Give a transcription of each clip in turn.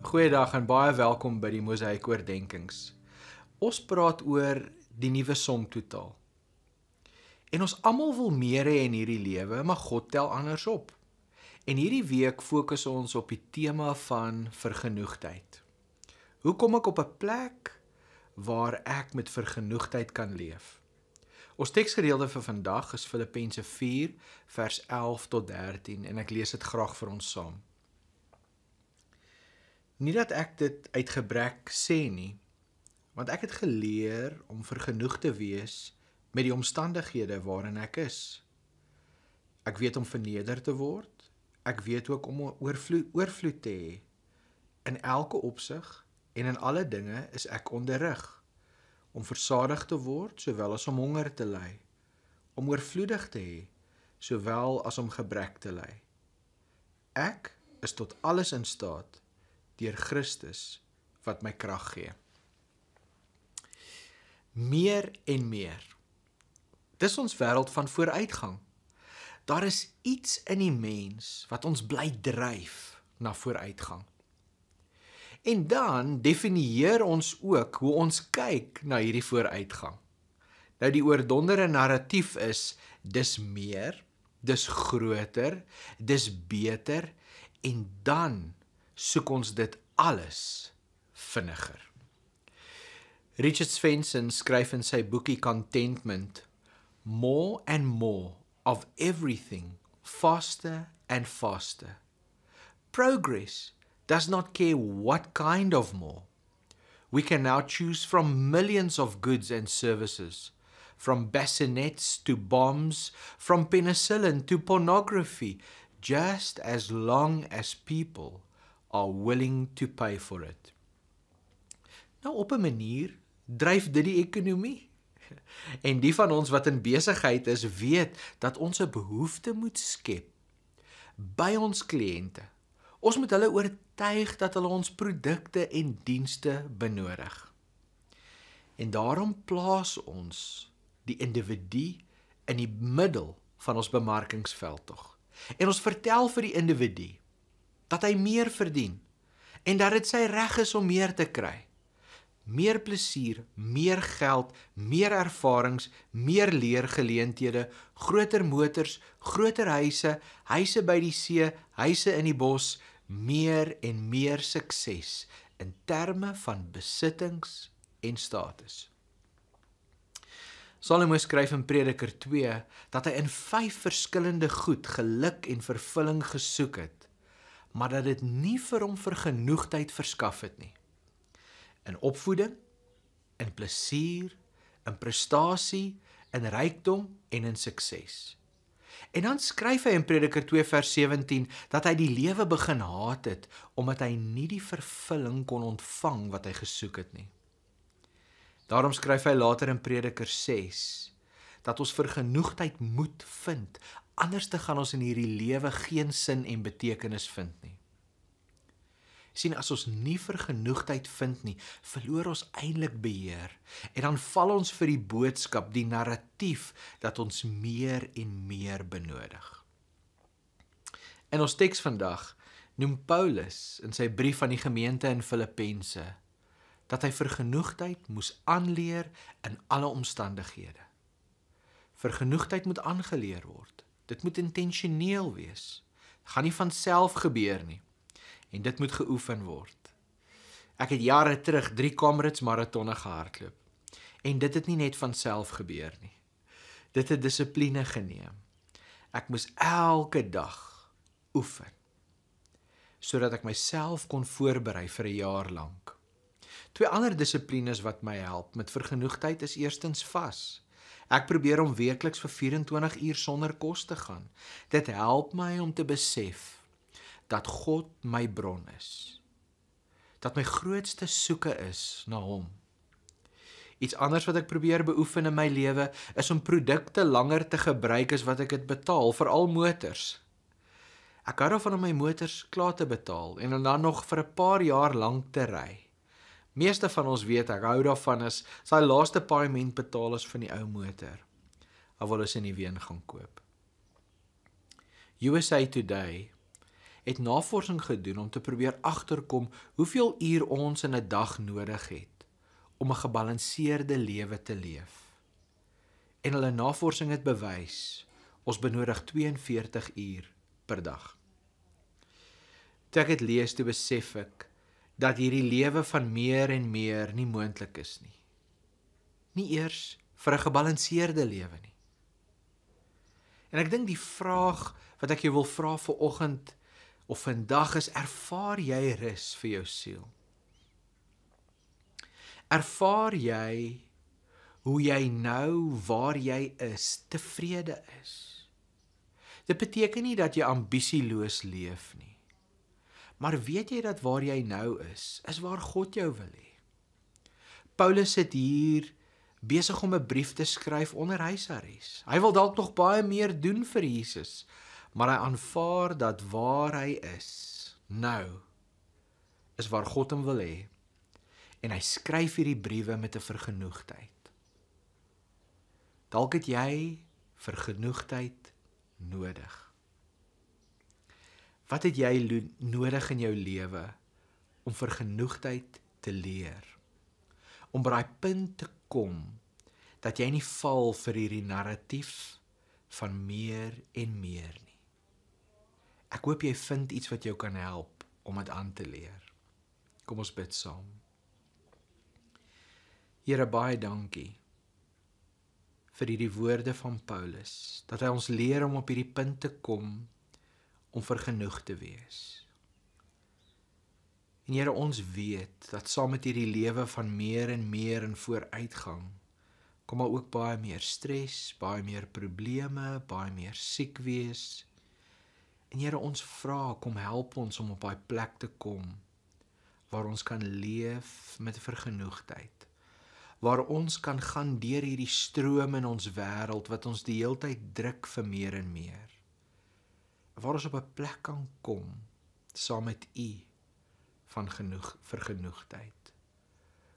Goeiedag en baie welkom by die Mosaïek oordeenkings. Ons praat oor die nuwe som totaal. En ons almal wil meer hê in hierdie lewe, maar God tel anders op. En hierdie week fokus ons op die tema van vergenoegdheid. Hoe kom ek op 'n plek waar ek met vergenoegdheid kan leef? Ons teksgedeelte vir vandag is Filippense 4 vers 11 tot 13 en ek lees dit graag vir ons saam. Nie dat ek dit uit gebrek sê nie, want ek het geleer om vergenoeg te wees met die omstandighede waarin ek is. Ek weet om verneder te word. Ek weet ook om oorvloed oorvloed te hê. In elke opsig en in alle dinge is ek onderrig om versadig te word sowel as om honger te ly, om oorvloedig te hê sowel as om gebrek te ly. Ek is tot alles in staat deur Christus wat my krag gee meer en meer. Dis ons wêreld van vooruitgang. Daar is iets in die mens wat ons bly dryf na vooruitgang. En dan definieer ons ook hoe ons kyk na hierdie vooruitgang. Nou die oordonderde narratief is dis meer, dis groter, dis beter en dan soek ons dit alles vinniger. Richard Svensson skryf in sy boekie Contentment more and more of everything faster and faster progress does not care what kind of more we can now choose from millions of goods and services from bassinets to bombs from penicillin to pornography just as long as people are willing to pay for it nou op 'n manier dryf dit die ekonomie. En die van ons wat in besigheid is, weet dat ons 'n behoefte moet skep by ons kliënte. Ons moet hulle oortuig dat hulle ons produkte en dienste benodig. En daarom plaas ons die individu in die middel van ons bemarkingsveld tog. En ons vertel vir die individu dat hy meer verdien en dat dit sy reg is om meer te kry meer plesier, meer geld, meer ervarings, meer leergeleenthede, groter motors, groter huise, huise by die see, huise in die bos, meer en meer sukses in terme van besittings en status. Salomo skryf in Prediker 2 dat hy in vyf verskillende goed geluk en vervulling gesoek het, maar dat dit nie vir hom vergenoegdheid verskaf het nie in opvoeding, in plesier, in prestasie, in rykdom en in sukses. En dan skryf hy in Prediker 2:17 dat hy die lewe begin haat het omdat hy nie die vervulling kon ontvang wat hy gesoek het nie. Daarom skryf hy later in Prediker 6 dat ons vergenoegdheid moet vind, anders te gaan ons in hierdie lewe geen sin en betekenis vind nie sien as ons nie vergenoegdheid vind nie, verloor ons eintlik beheer en dan val ons vir die boodskap, die narratief dat ons meer en meer benodig. In ons teks vandag noem Paulus in sy brief aan die gemeente in Filippense dat hy vergenoegdheid moes aanleer in alle omstandighede. Vergenoegdheid moet aangeleer word. Dit moet intentioneel wees. Dit gaan nie van self gebeur nie en dit moet geoefen word. Ek het jare terug 3 Comrades maratonne gehardloop en dit het nie net van self gebeur nie. Dit het dissipline geneem. Ek moes elke dag oefen sodat ek myself kon voorberei vir 'n jaar lank. Twee ander dissiplines wat my help met vergenoegdheid is eerstens vas. Ek probeer om weekliks vir 24 uur sonder kos te gaan. Dit help my om te besef dat God my bron is. Dat my grootste soeke is na hom. Iets anders wat ek probeer beoefen in my lewe is om produkte langer te gebruik as wat ek dit betaal, veral motors. Ek hou daarvan om my motors klaar te betaal en dan nog vir 'n paar jaar lank te ry. Meeste van ons weet ek hou daarvan as sy laaste paaiement betaal is van die ou motor. Alwel as hy 'n nuwe een gaan koop. USA Today het navorsing gedoen om te probeer agterkom hoeveel uur ons in 'n dag nodig het om 'n gebalanseerde lewe te leef. En hulle navorsing het bewys ons benodig 42 uur per dag. Toe ek dit lees, toe besef ek dat hierdie lewe van meer en meer nie moontlik is nie. Nie eers vir 'n gebalanseerde lewe nie. En ek dink die vraag wat ek jou wil vra vir oggend of vandag is ervaar jy rus vir jou siel? Ervaar jy hoe jy nou waar jy is tevrede is? Dit beteken nie dat jy ambisieloos leef nie. Maar weet jy dat waar jy nou is, is waar God jou wil hê. Paulus sit hier besig om 'n brief te skryf onder huisarrest. Hy wil dalk nog baie meer doen vir Jesus, maar hy aanvaar dat waar hy is nou is waar God hom wil hê en hy skryf hierdie briewe met 'n vergenoegdheid dalk het jy vergenoegdheid nodig wat het jy nodig in jou lewe om vergenoegdheid te leer om by daai punt te kom dat jy nie val vir hierdie narratief van meer en meer Ek hoop jy vind iets wat jou kan help om dit aan te leer. Kom ons bid saam. Here baie dankie vir hierdie woorde van Paulus dat hy ons leer om op hierdie punt te kom om vergenoeg te wees. En Here ons weet dat saam met hierdie lewe van meer en meer en vooruitgang kom maar ook baie meer stres, baie meer probleme, baie meer siek wees, En Here ons vra kom help ons om op daai plek te kom waar ons kan leef met vergenoegdheid. Waar ons kan gaan deur hierdie stroom in ons wêreld wat ons die heeltyd druk vir meer en meer. Waar ons op 'n plek kan kom saam met U van genoeg vergenoegdheid.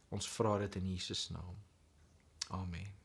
Ons vra dit in Jesus naam. Amen.